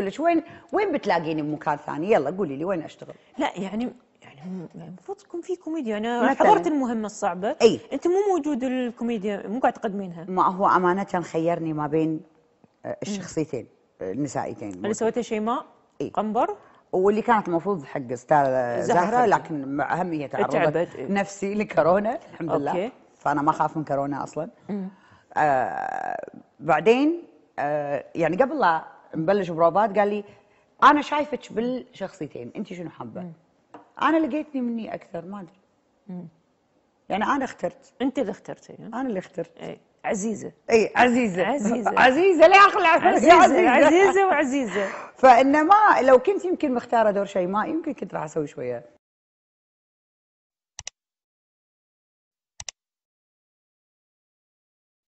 لك وين وين بتلاقيني بمكان ثاني يلا قولي لي وين اشتغل لا يعني يعني, يعني المفروض تكون في كوميديا انا حضرت المهمه الصعبه اي انت مو موجود الكوميديا مو قاعد تقدمينها ما هو امانه خيرني ما بين آه، الشخصيتين آه، النسائيتين اللي سويتها شيماء اي قنبر واللي كانت المفروض حق استاذه زهره لكن مع تعبت تعرضت نفسي لكورونا الحمد لله أوكي. فانا ما اخاف من كورونا اصلا آه بعدين آه يعني قبل لا مبلش بروفات قال لي انا شايفك بالشخصيتين انت شنو حابه؟ انا لقيتني مني اكثر ما ادري يعني انا اخترت انت اللي اخترتي انا اللي اخترت اي عزيزه اي عزيزه عزيزه عزيزه لا اخلع عزيزه عزيزه, وعزيزه فانما لو كنت يمكن مختاره دور شيء ما يمكن كنت راح اسوي شويه